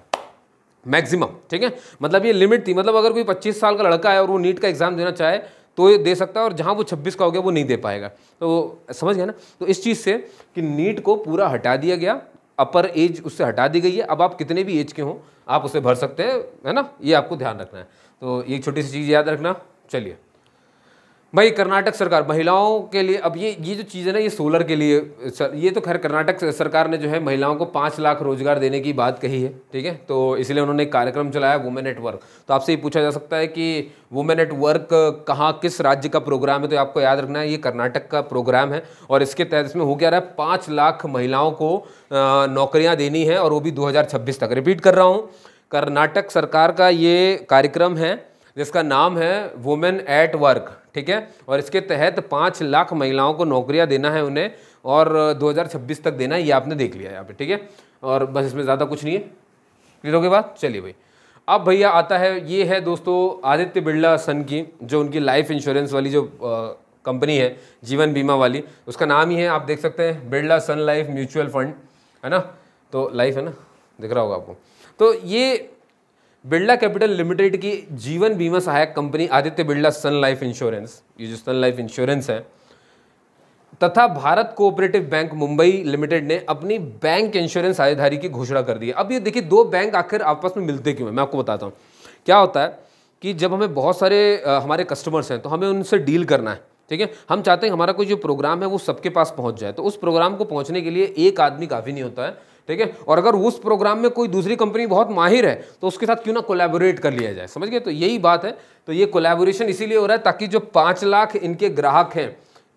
मैक्सिमम ठीक है मतलब ये लिमिट थी मतलब अगर कोई 25 साल का लड़का है और वो नीट का एग्ज़ाम देना चाहे तो ये दे सकता है और जहाँ वो छब्बीस का हो गया वो नहीं दे पाएगा तो समझ गया ना तो इस चीज़ से कि नीट को पूरा हटा दिया गया अपर एज उससे हटा दी गई है अब आप कितने भी एज के हों आप उसे भर सकते हैं है ना ये आपको ध्यान रखना है तो ये छोटी सी चीज़ याद रखना चलिए भाई कर्नाटक सरकार महिलाओं के लिए अब ये ये जो चीज़ है ना ये सोलर के लिए सर ये तो खैर कर्नाटक सरकार ने जो है महिलाओं को पाँच लाख रोजगार देने की बात कही है ठीक है तो इसलिए उन्होंने एक कार्यक्रम चलाया वुमेन नेटवर्क तो आपसे ये पूछा जा सकता है कि वुमेन नेटवर्क कहाँ किस राज्य का प्रोग्राम है तो आपको याद रखना है ये कर्नाटक का प्रोग्राम है और इसके तहत इसमें हो क्या रहा है पाँच लाख महिलाओं को नौकरियाँ देनी है और वो भी दो तक रिपीट कर रहा हूँ कर्नाटक सरकार का ये कार्यक्रम है जिसका नाम है वुमेन एट वर्क ठीक है और इसके तहत पाँच लाख महिलाओं को नौकरियां देना है उन्हें और 2026 तक देना है ये आपने देख लिया यहाँ पे ठीक है और बस इसमें ज़्यादा कुछ नहीं है क्लियर के बाद चलिए भाई अब भैया आता है ये है दोस्तों आदित्य बिरला सन की जो उनकी लाइफ इंश्योरेंस वाली जो कंपनी है जीवन बीमा वाली उसका नाम ही है आप देख सकते हैं Birla Sun Life mutual fund है ना तो लाइफ है ना दिख रहा होगा आपको तो ये बिरला कैपिटल लिमिटेड की जीवन बीमा सहायक company Aditya Birla Sun Life insurance ये जो सन लाइफ इंश्योरेंस है तथा Bharat cooperative bank Mumbai limited ने अपनी बैंक इंश्योरेंस साझेदारी की घोषणा कर दी है अब ये देखिए दो बैंक आखिर आपस में मिलते क्यों हैं मैं आपको बताता हूँ क्या होता है कि जब हमें बहुत सारे आ, हमारे कस्टमर्स हैं तो हमें उनसे डील करना है ठीक है हम चाहते हैं हमारा कोई जो प्रोग्राम है वो सबके पास पहुंच जाए तो उस प्रोग्राम को पहुंचने के लिए एक आदमी काफ़ी नहीं होता है ठीक है और अगर उस प्रोग्राम में कोई दूसरी कंपनी बहुत माहिर है तो उसके साथ क्यों ना कोलैबोरेट कर लिया जाए समझ गए तो यही बात है तो ये कोलैबोरेशन इसीलिए हो रहा है ताकि जो पाँच लाख इनके ग्राहक हैं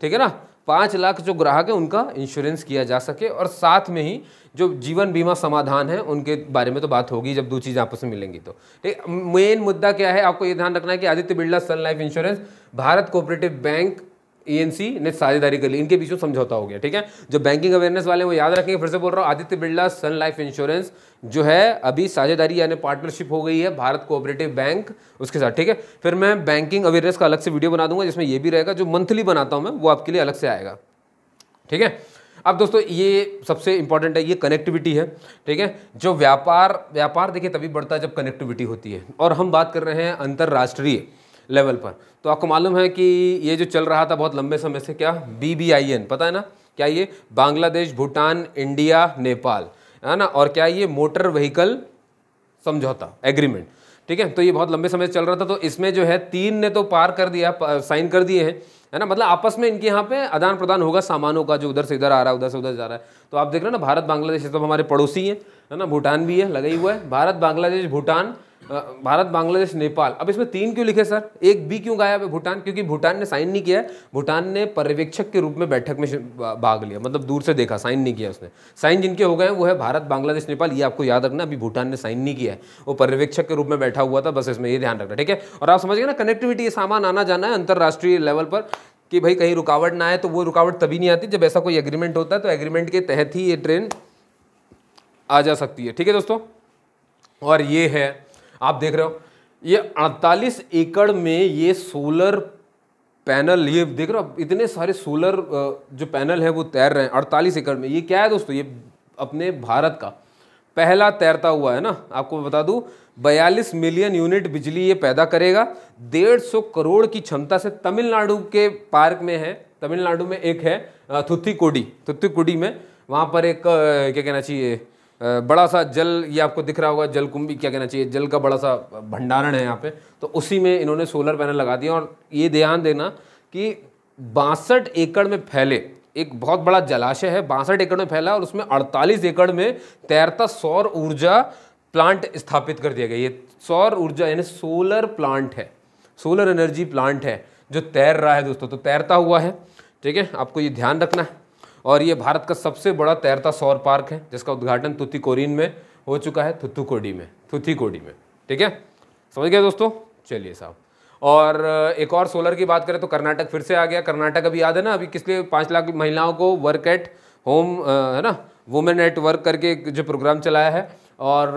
ठीक है ना पाँच लाख जो ग्राहक हैं उनका इंश्योरेंस किया जा सके और साथ में ही जो जीवन बीमा समाधान है उनके बारे में तो बात होगी जब दो चीज़ आपस में मिलेंगी तो ठीक मेन मुद्दा क्या है आपको ये ध्यान रखना है कि Aditya Birla Sun Life insurance Bharat cooperative bank ANC ने साझेदारी कर ली इनके बीच में समझौता हो गया ठीक है जो बैंकिंग अवेयरनेस वाले वो याद रखेंगे फिर से बोल रहा हूँ Aditya Birla Sun Life insurance जो है अभी साझेदारी यानी पार्टनरशिप हो गई है भारत कोऑपरेटिव बैंक उसके साथ ठीक है फिर मैं बैंकिंग अवेयरनेस का अलग से वीडियो बना दूंगा जिसमें यह भी रहेगा जो मंथली बनाता हूँ मैं वो आपके लिए अलग से आएगा ठीक है अब दोस्तों ये सबसे इंपॉर्टेंट है ये कनेक्टिविटी है ठीक है जो व्यापार व्यापार देखिए तभी बढ़ता है जब कनेक्टिविटी होती है और हम बात कर रहे हैं अंतर्राष्ट्रीय लेवल पर तो आपको मालूम है कि ये जो चल रहा था बहुत लंबे समय से क्या बी बी आई एन पता है ना क्या ये बांग्लादेश भूटान इंडिया नेपाल है ना और क्या ये मोटर व्हीकल समझौता एग्रीमेंट ठीक है तो ये बहुत लंबे समय से चल रहा था तो इसमें जो है तीन ने तो पार कर दिया साइन कर दिए हैं है ना मतलब आपस में इनके यहाँ पे आदान प्रदान होगा सामानों का जो उधर से इधर आ रहा है उधर से उधर जा रहा है तो आप देख रहे हो ना भारत बांग्लादेश ये सब हमारे पड़ोसी हैं है ना भूटान भी है लगा ही हुआ है भारत बांग्लादेश भूटान भारत बांग्लादेश नेपाल अब इसमें तीन क्यों लिखे सर एक बी क्यों गायब है भूटान क्योंकि भूटान ने साइन नहीं किया है भूटान ने पर्यवेक्षक के रूप में बैठक में भाग लिया मतलब दूर से देखा साइन नहीं किया उसने साइन जिनके हो गए हैं वो है भारत बांग्लादेश नेपाल ये आपको याद रखना अभी भूटान ने साइन नहीं किया है वो पर्यवेक्षक के रूप में बैठा हुआ था बस इसमें ये ध्यान रखना ठीक है और आप समझिए ना कनेक्टिविटी ये सामान आना जाना है अंतर्राष्ट्रीय लेवल पर कि भाई कहीं रुकावट ना आए तो वो रुकावट तभी नहीं आती जब ऐसा कोई एग्रीमेंट होता है तो एग्रीमेंट के तहत ही ये ट्रेन आ जा सकती है ठीक है दोस्तों और ये है आप देख रहे हो ये 48 एकड़ में ये सोलर पैनल ये देख रहे हो इतने सारे सोलर जो पैनल है वो तैर रहे हैं अड़तालीस एकड़ में ये क्या है दोस्तों ये अपने भारत का पहला तैरता हुआ है ना आपको बता दूं 42 मिलियन यूनिट बिजली ये पैदा करेगा 150 करोड़ की क्षमता से तमिलनाडु के पार्क में है तमिलनाडु में एक है थुत्तीकोडी कोडी में वहाँ पर एक क्या कहना चाहिए बड़ा सा जल ये आपको दिख रहा होगा जलकुंभी क्या कहना चाहिए जल का बड़ा सा भंडारण है यहाँ पे तो उसी में इन्होंने सोलर पैनल लगा दिया और ये ध्यान देना कि बासठ एकड़ में फैले एक बहुत बड़ा जलाशय है बासठ एकड़ में फैला और उसमें 48 एकड़ में तैरता सौर ऊर्जा प्लांट स्थापित कर दिया गया ये सौर ऊर्जा यानी सोलर प्लांट है सोलर एनर्जी प्लांट है जो तैर रहा है दोस्तों तो तैरता हुआ है ठीक है आपको ये ध्यान रखना है और ये भारत का सबसे बड़ा तैरता सौर पार्क है जिसका उद्घाटन तुतिकोरिन में हो चुका है थुथुकोडी में थुतीकोडी में ठीक है समझ गए दोस्तों चलिए साहब और एक और सोलर की बात करें तो कर्नाटक फिर से आ गया कर्नाटक अभी याद है ना अभी किस लिए पाँच लाख महिलाओं को वर्क एट होम है ना वुमेन एट वर्क करके जो प्रोग्राम चलाया है और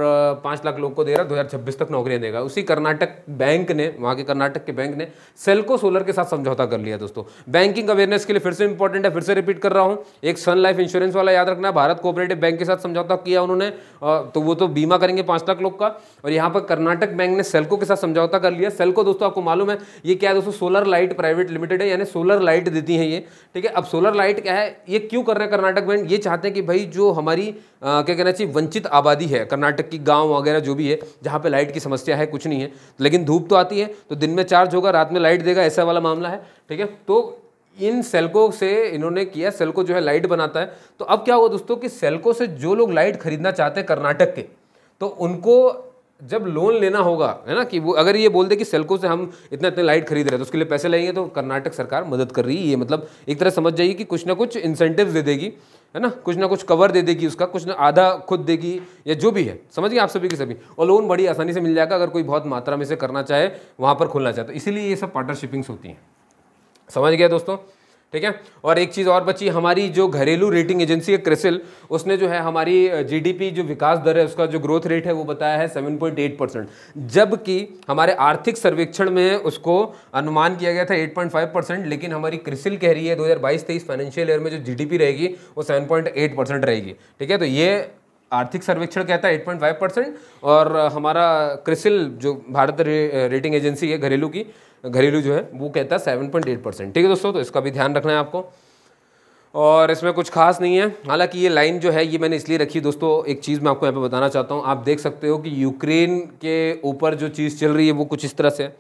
पाँच लाख लोग को दे रहा है दो हज़ार छब्बीस तक नौकरियां देगा उसी कर्नाटक बैंक ने वहाँ के कर्नाटक के बैंक ने सेल्को सोलर के साथ समझौता कर लिया दोस्तों बैंकिंग अवेयरनेस के लिए फिर से इंपॉर्टेंट है फिर से रिपीट कर रहा हूँ एक सन लाइफ इंश्योरेंस वाला याद रखना भारत कोऑपरेटिव बैंक के साथ समझौता किया उन्होंने तो वो तो बीमा करेंगे पाँच लाख लोग का और यहाँ पर कर्नाटक बैंक ने सेल्को के साथ समझौता कर लिया सेल्को दोस्तों आपको मालूम है ये क्या है दोस्तों सोलर लाइट प्राइवेट लिमिटेड है यानी सोलर लाइट देती है ये ठीक है अब सोलर लाइट क्या है ये क्यों कर रहे हैं कर्नाटक बैंक ये चाहते हैं कि भाई जो हमारी क्या कहना चाहिए वंचित आबादी है कर्नाटक की गांव वगैरह जो भी है जहाँ पे लाइट की समस्या है कुछ नहीं है लेकिन धूप तो आती है तो दिन में चार्ज होगा रात में लाइट देगा ऐसा वाला मामला है ठीक है तो इन सेल्को से इन्होंने किया सेल्को जो है लाइट बनाता है तो अब क्या होगा दोस्तों कि सेल्को से जो लोग लाइट खरीदना चाहते हैं कर्नाटक के तो उनको जब लोन लेना होगा है ना कि वो अगर ये बोल दे कि सेल्को से हम इतना इतने लाइट खरीद रहे हैं तो उसके लिए पैसे लेंगे तो कर्नाटक सरकार मदद कर रही है मतलब एक तरह समझ जाइए कि कुछ ना कुछ इंसेंटिव दे देगी है ना कुछ ना कुछ कवर दे देगी उसका कुछ ना आधा खुद देगी या जो भी है समझ गए आप सभी के सभी और लोन बड़ी आसानी से मिल जाएगा अगर कोई बहुत मात्रा में से करना चाहे वहाँ पर खुलना चाहे तो इसीलिए ये सब पार्टनरशिपिंग्स होती हैं समझ गया दोस्तों ठीक है और एक चीज़ और बची हमारी जो घरेलू रेटिंग एजेंसी है क्रिसिल उसने जो है हमारी जीडीपी जो विकास दर है उसका जो ग्रोथ रेट है वो बताया है 7.8 परसेंट जबकि हमारे आर्थिक सर्वेक्षण में उसको अनुमान किया गया था 8.5 परसेंट लेकिन हमारी क्रिसिल कह रही है 2022 तेईस फाइनेंशियल ईयर में जो जी रहेगी वो सेवन परसेंट रहेगी ठीक है तो ये आर्थिक सर्वेक्षण कहता है एट परसेंट और हमारा क्रिसिल जो भारत रेटिंग एजेंसी है घरेलू की घरेलू जो है वो कहता है सेवन पॉइंट एट परसेंट ठीक है दोस्तों तो इसका भी ध्यान रखना है आपको और इसमें कुछ खास नहीं है हालांकि ये लाइन जो है ये मैंने इसलिए रखी दोस्तों एक चीज़ मैं आपको यहाँ पे बताना चाहता हूँ आप देख सकते हो कि यूक्रेन के ऊपर जो चीज़ चल रही है वो कुछ इस तरह से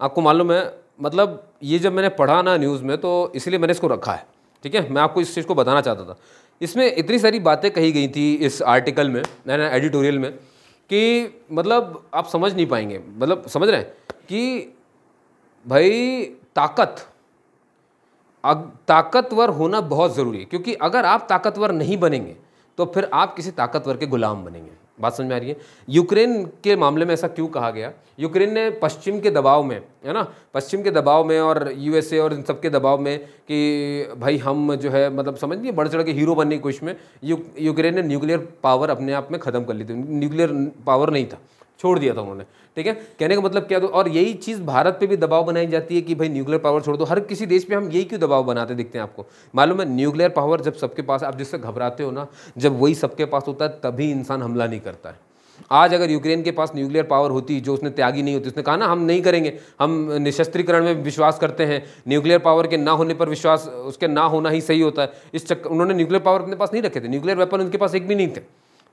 आपको मालूम है मतलब ये जब मैंने पढ़ा ना न्यूज़ में तो इसलिए मैंने इसको रखा है ठीक है मैं आपको इस चीज़ को बताना चाहता था इसमें इतनी सारी बातें कही गई थी इस आर्टिकल में ना एडिटोरियल में कि मतलब आप समझ नहीं पाएंगे मतलब समझ रहे हैं कि भाई ताकत अग ताकतवर होना बहुत ज़रूरी है क्योंकि अगर आप ताकतवर नहीं बनेंगे तो फिर आप किसी ताकतवर के गुलाम बनेंगे बात समझ में आ रही है यूक्रेन के मामले में ऐसा क्यों कहा गया यूक्रेन ने पश्चिम के दबाव में है ना पश्चिम के दबाव में और यूएसए और इन सब के दबाव में कि भाई हम जो है मतलब समझिए बढ़ चढ़ के हीरो बनने की कोशिश में यूक्रेन ने न्यूक्लियर पावर अपने आप में ख़त्म कर ली थी न्यूक्लियर पावर नहीं था छोड़ दिया था उन्होंने ठीक है कहने का मतलब क्या तो और यही चीज़ भारत पे भी दबाव बनाई जाती है कि भाई न्यूक्लियर पावर छोड़ दो हर किसी देश पे हम यही क्यों दबाव बनाते दिखते हैं आपको मालूम है न्यूक्लियर पावर जब सबके पास आप जिससे घबराते हो ना जब वही सबके पास होता है तभी इंसान हमला नहीं करता है आज अगर यूक्रेन के पास न्यूक्लियर पावर होती जो उसने त्यागी नहीं होती उसने कहा ना हम नहीं करेंगे हम निशस्त्रीकरण में विश्वास करते हैं न्यूक्लियर पावर के ना होने पर विश्वास उसके ना होना ही सही होता है इस चक्कर उन्होंने न्यूक्लियर पावर अपने पास नहीं रखे थे न्यूक्लियर वेपन उनके पास एक भी नहीं थे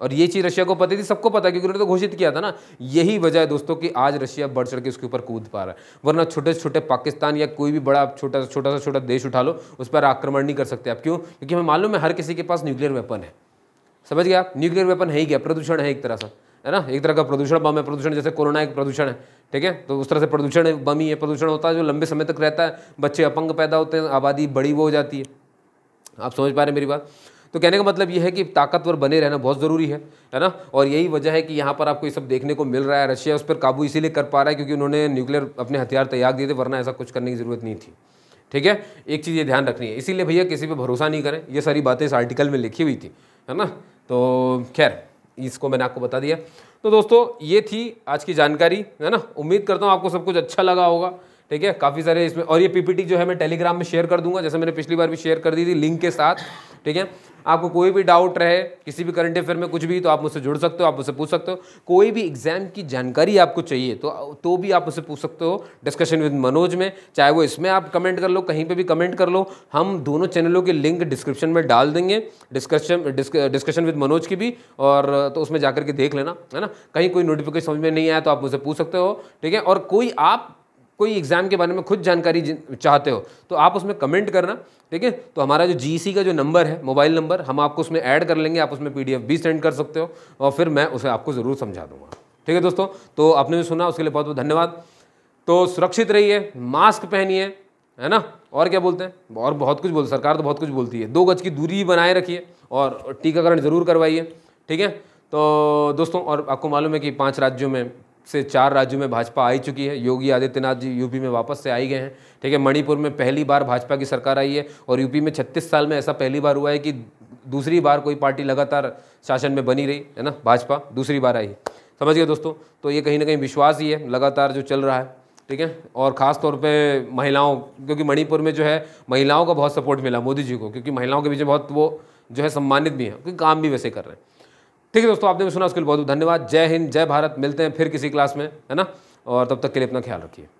और ये चीज़ रशिया को पता थी सबको पता क्योंकि उन्होंने तो घोषित किया था ना यही वजह है दोस्तों कि आज रशिया बढ़ चढ़ के उसके ऊपर कूद पा रहा है वरना छोटे छोटे पाकिस्तान या कोई भी बड़ा छोटा छोटा सा छोटा देश उठा लो उस पर आक्रमण नहीं कर सकते आप क्यों क्योंकि हमें मालूम है हर किसी के पास न्यूक्लियर वेपन है समझ गया आप न्यूक्लियर वेपन है ही क्या प्रदूषण है एक तरह सा है ना एक तरह का प्रदूषण बम है प्रदूषण जैसे कोरोना एक प्रदूषण है ठीक है तो उस तरह से प्रदूषण बम ही है प्रदूषण होता है जो लंबे समय तक रहता है बच्चे अपंग पैदा होते हैं आबादी बड़ी वो हो जाती है आप समझ पा रहे हैं मेरी बात तो कहने का मतलब ये है कि ताकतवर बने रहना बहुत ज़रूरी है है ना और यही वजह है कि यहाँ पर आपको ये सब देखने को मिल रहा है रशिया उस पर काबू इसीलिए कर पा रहा है क्योंकि उन्होंने न्यूक्लियर अपने हथियार तैयार दिए थे वरना ऐसा कुछ करने की ज़रूरत नहीं थी ठीक है एक चीज़ ये ध्यान रखनी है इसीलिए भैया किसी पर भरोसा नहीं करें ये सारी बातें इस आर्टिकल में लिखी हुई थी है ना तो खैर इसको मैंने आपको बता दिया तो दोस्तों ये थी आज की जानकारी है ना उम्मीद करता हूँ आपको सब कुछ अच्छा लगा होगा ठीक है काफ़ी सारे इसमें और ये पीपीटी जो है मैं टेलीग्राम में शेयर कर दूंगा जैसे मैंने पिछली बार भी शेयर कर दी थी लिंक के साथ ठीक है आपको कोई भी डाउट रहे किसी भी करंट अफेयर में कुछ भी तो आप मुझसे जुड़ सकते हो आप मुझसे पूछ सकते हो कोई भी एग्जाम की जानकारी आपको चाहिए तो तो भी आप मुझसे पूछ सकते हो डिस्कशन विद मनोज में चाहे वो इसमें आप कमेंट कर लो कहीं पर भी कमेंट कर लो हम दोनों चैनलों के लिंक डिस्क्रिप्शन में डाल देंगे डिस्कशन डिस्कशन विद मनोज की भी और तो उसमें जाकर के देख लेना है ना कहीं कोई नोटिफिकेशन समझ में नहीं आया तो आप मुझसे पूछ सकते हो ठीक है और कोई आप कोई एग्ज़ाम के बारे में खुद जानकारी चाहते हो तो आप उसमें कमेंट करना ठीक है तो हमारा जो जी का जो नंबर है मोबाइल नंबर हम आपको उसमें ऐड कर लेंगे आप उसमें पी भी सेंड कर सकते हो और फिर मैं उसे आपको ज़रूर समझा दूंगा ठीक है दोस्तों तो आपने भी सुना उसके लिए बहुत बहुत धन्यवाद तो सुरक्षित रहिए मास्क पहनिए है ना और क्या बोलते हैं और बहुत कुछ बोल सरकार तो बहुत कुछ बोलती है दो गज की दूरी बनाए रखिए और टीकाकरण ज़रूर करवाइए ठीक है तो दोस्तों और आपको मालूम है कि पाँच राज्यों में से चार राज्यों में भाजपा आई चुकी है योगी आदित्यनाथ जी यूपी में वापस से आई गए हैं ठीक है मणिपुर में पहली बार भाजपा की सरकार आई है और यूपी में छत्तीस साल में ऐसा पहली बार हुआ है कि दूसरी बार कोई पार्टी लगातार शासन में बनी रही है ना भाजपा दूसरी बार आई समझ गए दोस्तों तो ये कहीं ना कहीं विश्वास ही है लगातार जो चल रहा है ठीक है और ख़ास तौर पे महिलाओं क्योंकि मणिपुर में जो है महिलाओं का बहुत सपोर्ट मिला मोदी जी को क्योंकि महिलाओं के बीच में बहुत वो जो है सम्मानित भी हैं क्योंकि काम भी वैसे कर रहे हैं ठीक है दोस्तों आपने भी सुना उसके लिए बहुत बहुत धन्यवाद जय हिंद जय भारत मिलते हैं फिर किसी क्लास में है ना और तब तक के लिए अपना ख्याल रखिए